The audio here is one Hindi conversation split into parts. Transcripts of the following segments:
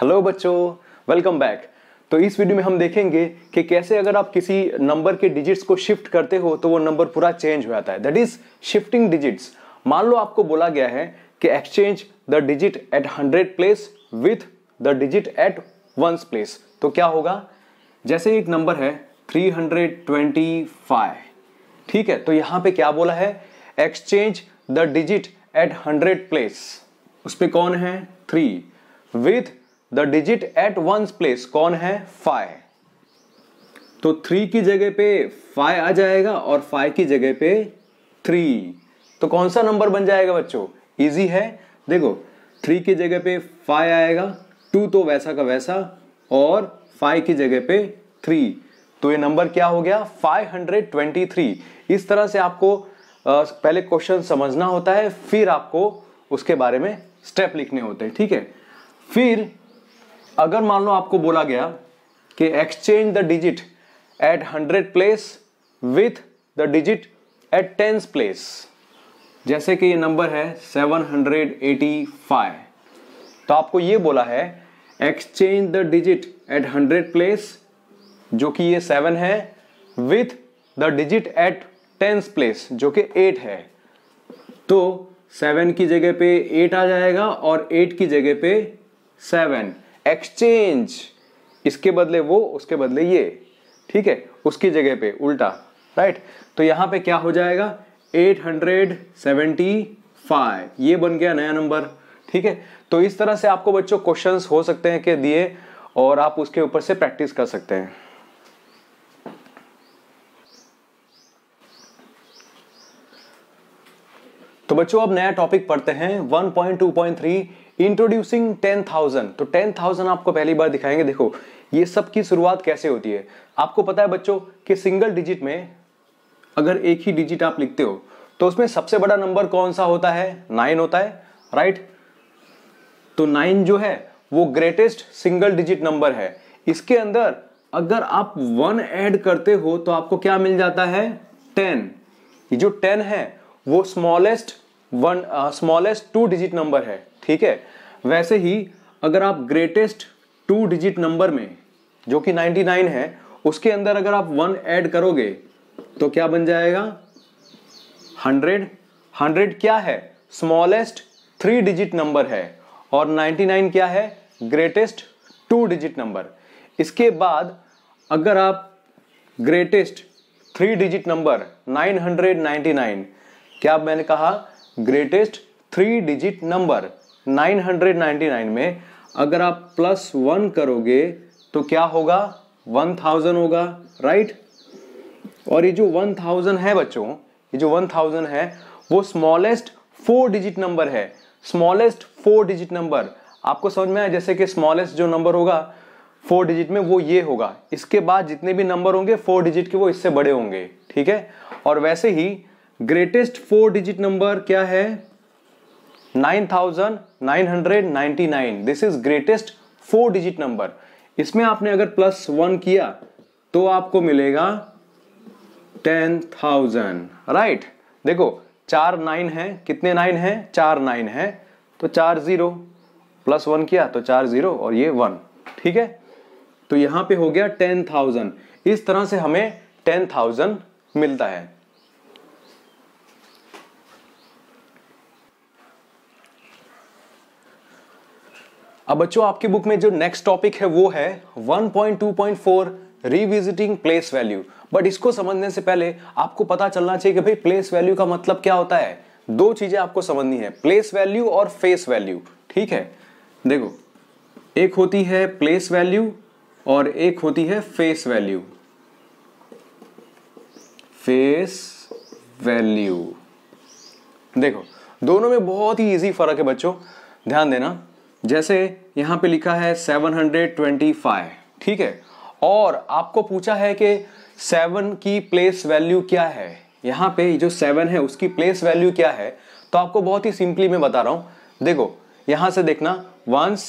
हेलो बच्चों वेलकम बैक तो इस वीडियो में हम देखेंगे कि कैसे अगर आप किसी नंबर के डिजिट्स को शिफ्ट करते हो तो वो नंबर पूरा चेंज हो जाता है दैट इज शिफ्टिंग डिजिट्स मान लो आपको बोला गया है कि exchange the digit at hundred place with the digit at ones place तो क्या होगा जैसे एक नंबर है थ्री हंड्रेड ट्वेंटी फाइव ठीक है तो यहां पे क्या बोला है exchange the digit at hundred place उस पर कौन है three with the digit at one place कौन है फाइव तो थ्री की जगह पे फाइव आ जाएगा और फाइव की जगह पे थ्री तो कौन सा नंबर बन जाएगा बच्चों इजी है देखो थ्री की जगह पे फाइव आएगा टू तो वैसा का वैसा और फाइव की जगह पे थ्री तो ये नंबर क्या हो गया 523 इस तरह से आपको पहले क्वेश्चन समझना होता है फिर आपको उसके बारे में स्टेप लिखने होते हैं ठीक है फिर अगर मान लो आपको बोला गया कि exchange the digit at hundred place with the digit at tens place जैसे कि ये नंबर है 785 तो आपको ये बोला है exchange the digit at hundred place जो कि ये सेवन है with the digit at tens place जो कि एट है तो सेवन की जगह पे एट आ जाएगा और एट की जगह पे सेवन एक्सचेंज इसके बदले वो उसके बदले ये ठीक है उसकी जगह पे उल्टा राइट तो यहां पे क्या हो जाएगा एट हंड्रेड सेवेंटी फाइव ये बन गया नया नंबर ठीक है तो इस तरह से आपको बच्चों क्वेश्चंस हो सकते हैं कि दिए और आप उसके ऊपर से प्रैक्टिस कर सकते हैं तो बच्चों अब नया टॉपिक पढ़ते हैं 1.2.3 इंट्रोड्यूसिंग 10,000 तो 10,000 आपको पहली बार दिखाएंगे देखो ये सब की शुरुआत कैसे होती है आपको पता है बच्चों कि सिंगल डिजिट में अगर एक ही डिजिट आप लिखते हो तो उसमें सबसे बड़ा नंबर कौन सा होता है नाइन होता है राइट तो नाइन जो है वो ग्रेटेस्ट सिंगल डिजिट नंबर है इसके अंदर अगर आप वन एड करते हो तो आपको क्या मिल जाता है टेन ये जो टेन है वो smallest one smallest two digit number है ठीक है वैसे ही अगर आप ग्रेटेस्ट टू डिजिट नंबर में जो कि 99 है उसके अंदर अगर आप वन ऐड करोगे तो क्या बन जाएगा 100 100 क्या है स्मॉलेस्ट थ्री डिजिट नंबर है और 99 क्या है ग्रेटेस्ट टू डिजिट नंबर इसके बाद अगर आप ग्रेटेस्ट थ्री डिजिट नंबर 999 क्या मैंने कहा ग्रेटेस्ट थ्री डिजिट नंबर 999 में अगर आप प्लस वन करोगे तो क्या होगा 1000 होगा राइट और ये जो 1000 है बच्चों ये जो 1000 है वो स्मॉलेस्ट फोर डिजिट नंबर है स्मॉलेस्ट फोर डिजिट नंबर आपको समझ में आया जैसे कि स्मॉलेस्ट जो नंबर होगा फोर डिजिट में वो ये होगा इसके बाद जितने भी नंबर होंगे फोर डिजिट के वो इससे बड़े होंगे ठीक है और वैसे ही ग्रेटेस्ट फोर डिजिट नंबर क्या है 9999 this is greatest four digit number इसमें आपने अगर प्लस वन किया तो आपको मिलेगा 10,000 राइट right? देखो चार नाइन है कितने नाइन है चार नाइन है तो चार जीरो प्लस वन किया तो चार जीरो और ये वन ठीक है तो यहां पे हो गया टेन थाउजेंड इस तरह से हमें टेन थाउजेंड मिलता है अब बच्चों आपकी बुक में जो नेक्स्ट टॉपिक है वो है 1.2.4 रिविजिटिंग प्लेस वैल्यू बट इसको समझने से पहले आपको पता चलना चाहिए कि भाई प्लेस वैल्यू का मतलब क्या होता है दो चीजें आपको समझनी है प्लेस वैल्यू और फेस वैल्यू ठीक है देखो एक होती है प्लेस वैल्यू और एक होती है फेस वैल्यू फेस वैल्यू देखो दोनों में बहुत ही इजी फर्क है बच्चों ध्यान देना जैसे यहाँ पे लिखा है 725 ठीक है और आपको पूछा है कि सेवन की प्लेस वैल्यू क्या है यहाँ पे जो सेवन है उसकी प्लेस वैल्यू क्या है तो आपको बहुत ही सिंपली मैं बता रहा हूँ देखो यहां से देखना वंस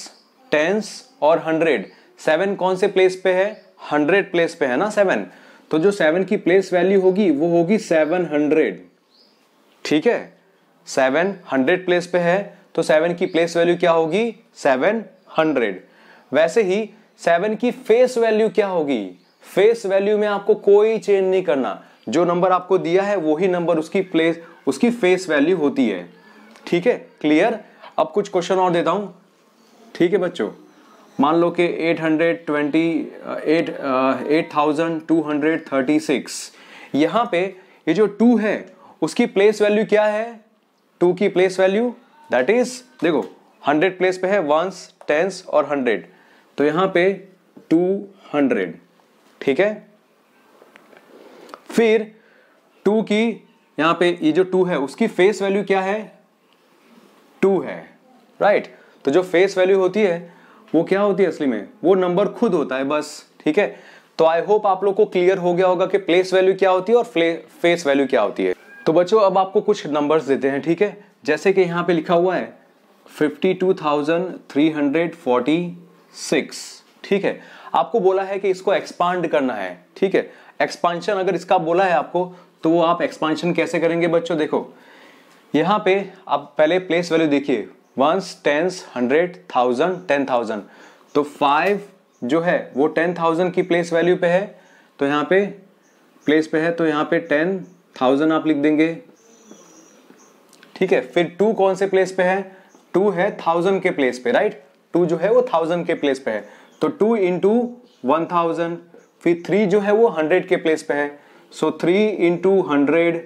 टेंस और हंड्रेड सेवन कौन से प्लेस पे है हंड्रेड प्लेस पे है ना सेवन तो जो सेवन की प्लेस वैल्यू होगी वो होगी सेवन हंड्रेड ठीक है सेवन हंड्रेड प्लेस पे है तो सेवन की प्लेस वैल्यू क्या होगी सेवन हंड्रेड वैसे ही सेवन की फेस वैल्यू क्या होगी फेस वैल्यू में आपको कोई चेंज नहीं करना जो नंबर आपको दिया है वही नंबर उसकी प्लेस उसकी फेस वैल्यू होती है ठीक है क्लियर अब कुछ क्वेश्चन और देता हूं ठीक है बच्चों मान लो कि eight hundred twenty eight eight thousand two hundred thirty six यहां पे ये जो टू है उसकी प्लेस वैल्यू क्या है टू की प्लेस वैल्यू दैट इज देखो हंड्रेड प्लेस पे है वंस टेंस और हंड्रेड तो यहां पे टू हंड्रेड ठीक है फिर टू की यहां पे ये जो टू है उसकी फेस वैल्यू क्या है टू है राइट right? तो जो फेस वैल्यू होती है वो क्या होती है असली में वो नंबर खुद होता है बस ठीक है तो आई होप आप लोग को क्लियर हो गया होगा कि प्लेस वैल्यू क्या होती है और फेस वैल्यू क्या होती है तो बच्चों अब आपको कुछ नंबर्स देते हैं ठीक है जैसे कि यहाँ पे लिखा हुआ है fifty two thousand three hundred forty six ठीक है आपको बोला है कि इसको एक्सपांड करना है ठीक है एक्सपांशन अगर इसका बोला है आपको तो वो आप एक्सपांशन कैसे करेंगे बच्चों देखो यहाँ पे आप पहले प्लेस वैल्यू देखिए ones tens hundred thousand ten thousand तो फाइव जो है वो टेन थाउजेंड की प्लेस वैल्यू पे है तो यहाँ पे प्लेस पे है तो यहाँ पे टेन थाउजेंड आप लिख देंगे ठीक है फिर टू कौन से प्लेस पे है टू है थाउजेंड के प्लेस पे राइट टू जो है वो थाउजेंड के प्लेस पे है तो टू इंटू वन थाउजेंड फिर थ्री जो है वो हंड्रेड के प्लेस पे है सो थ्री इंटू हंड्रेड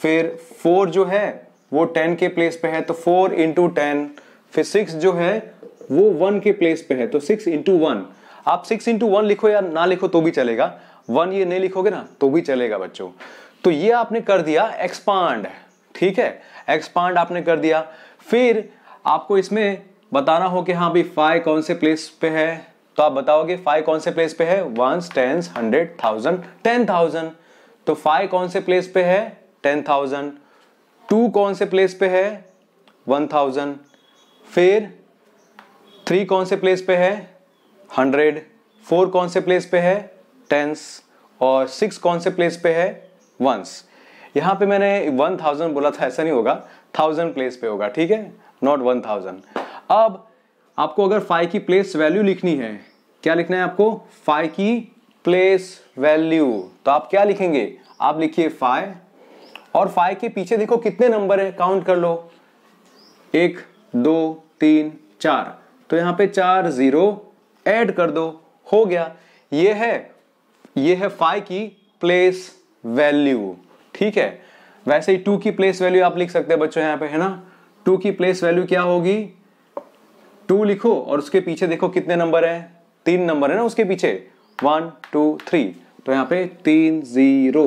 फिर फोर जो है वो टेन के प्लेस पे है तो फोर इंटू टेन फिर सिक्स जो है वो वन के प्लेस पे है तो सिक्स इंटू वन आप सिक्स इंटू वन लिखो या ना लिखो तो भी चलेगा वन ये नहीं लिखोगे ना तो भी चलेगा बच्चों तो ये आपने कर दिया एक्सपांड ठीक है एक्सपांड आपने कर दिया फिर आपको इसमें बताना हो कि हाँ भाई फाइव कौन से प्लेस पे है तो आप बताओगे फाइव कौन से प्लेस पे है ones tens hundred thousand ten thousand तो फाइव कौन से प्लेस पे है टेन थाउजेंड टू कौन से प्लेस पे है वन थाउजेंड फिर थ्री कौन से प्लेस पे है हंड्रेड फोर कौन से प्लेस पे है टेंस और सिक्स कौन से प्लेस पे है वंस यहाँ पे मैंने वन थाउजेंड बोला था ऐसा नहीं होगा थाउजेंड प्लेस पे होगा ठीक है नॉट वन थाउजेंड अब आपको अगर फाइव की प्लेस वैल्यू लिखनी है क्या लिखना है आपको फाइव की प्लेस वैल्यू तो आप क्या लिखेंगे आप लिखिए फाइव और फाइव के पीछे देखो कितने नंबर है काउंट कर लो एक दो तीन चार तो यहाँ पे चार जीरो ऐड कर दो हो गया ये है ये है फाइव की प्लेस वैल्यू ठीक है वैसे ही टू की प्लेस वैल्यू आप लिख सकते हैं बच्चों यहाँ पे है ना टू की प्लेस वैल्यू क्या होगी टू लिखो और उसके पीछे देखो कितने नंबर है तीन नंबर है ना उसके पीछे वन टू थ्री तो यहाँ पे तीन जीरो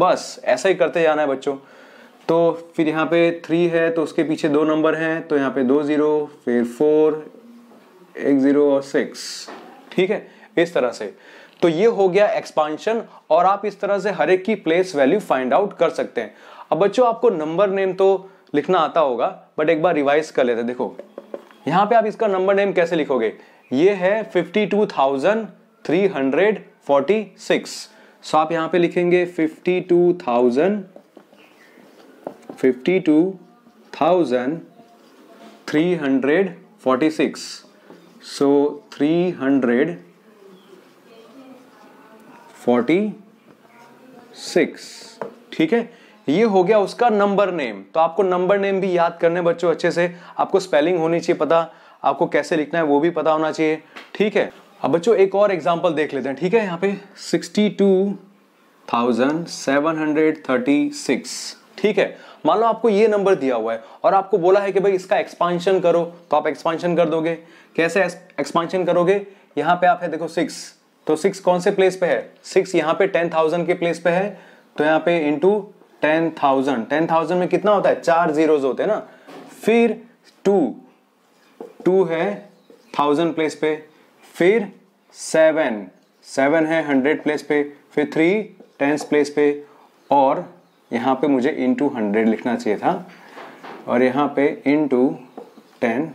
बस ऐसा ही करते जाना है बच्चों तो फिर यहाँ पे थ्री है तो उसके पीछे दो नंबर हैं तो यहाँ पे दो ज़ीरो फिर फोर एक ज़ीरो और सिक्स ठीक है इस तरह से तो ये हो गया एक्सपांशन और आप इस तरह से हर एक की प्लेस वैल्यू फाइंड आउट कर सकते हैं अब बच्चों आपको नंबर नेम तो लिखना आता होगा बट एक बार रिवाइज कर लेते देखो यहां पे आप इसका नंबर नेम कैसे लिखोगे ये है fifty two thousand three hundred forty six so आप यहां पे लिखेंगे fifty two thousand fifty two thousand three hundred forty six so three hundred forty six ठीक है ये हो गया उसका नंबर नेम तो आपको नंबर नेम भी याद करने बच्चों अच्छे से आपको स्पेलिंग होनी चाहिए पता आपको कैसे लिखना है वो भी पता होना चाहिए ठीक है अब बच्चों एक और एग्जाम्पल देख लेते हैं ठीक है यहाँ पे sixty two thousand seven hundred thirty six ठीक है मान लो आपको ये नंबर दिया हुआ है और आपको बोला है कि भाई इसका एक्सपांशन करो तो आप एक्सपांशन कर दोगे कैसे एक्सपांशन करोगे यहाँ पे आप है देखो सिक्स तो सिक्स कौन से प्लेस पे है सिक्स यहाँ पे टेन थाउजेंड के प्लेस पे है तो यहाँ पे into ten thousand ten thousand में कितना होता है चार जीरो होते हैं ना फिर टू टू है थाउजेंड प्लेस पे फिर सेवन सेवन है हंड्रेड प्लेस पे फिर थ्री टेंस प्लेस पे और यहाँ पे मुझे इन टू हंड्रेड लिखना चाहिए था और यहाँ पे इन टू टेन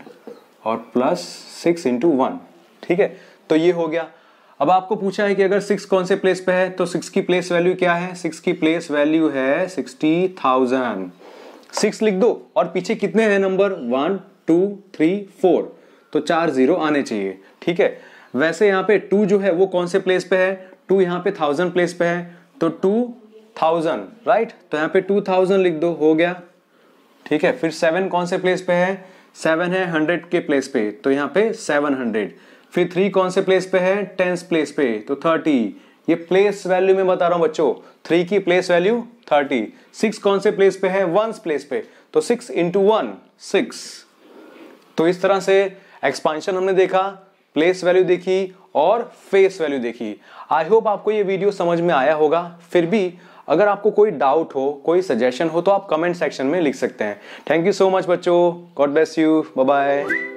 और प्लस सिक्स इंटू वन ठीक है तो ये हो गया अब आपको पूछा है कि अगर सिक्स कौन से प्लेस पे है तो सिक्स की प्लेस वैल्यू क्या है सिक्स की प्लेस वैल्यू है सिक्सटी थाउजेंड सिक्स लिख दो और पीछे कितने हैं number one two three four तो चार जीरो आने चाहिए ठीक है वैसे यहाँ पे टू जो है वो कौन से प्लेस पे है टू यहाँ पे थाउजेंड प्लेस पे है तो टू थाउजेंड राइट तो यहाँ पे टू थाउजेंड लिख दो हो गया ठीक है फिर सेवन कौन से प्लेस पे है सेवन है हंड्रेड के प्लेस पे तो यहाँ पे सेवन हंड्रेड फिर थ्री कौन से प्लेस पे है टेंस प्लेस पे तो थर्टी ये प्लेस वैल्यू में बता रहा हूं बच्चों थ्री की प्लेस वैल्यू थर्टी सिक्स कौन से प्लेस पे है वंस प्लेस पे तो सिक्स इंटू वन सिक्स तो इस तरह से एक्सपांशन हमने देखा प्लेस वैल्यू देखी और फेस वैल्यू देखी आई होप आपको ये वीडियो समझ में आया होगा फिर भी अगर आपको कोई डाउट हो कोई सजेशन हो तो आप कमेंट सेक्शन में लिख सकते हैं थैंक यू सो मच बच्चों God bless you bye bye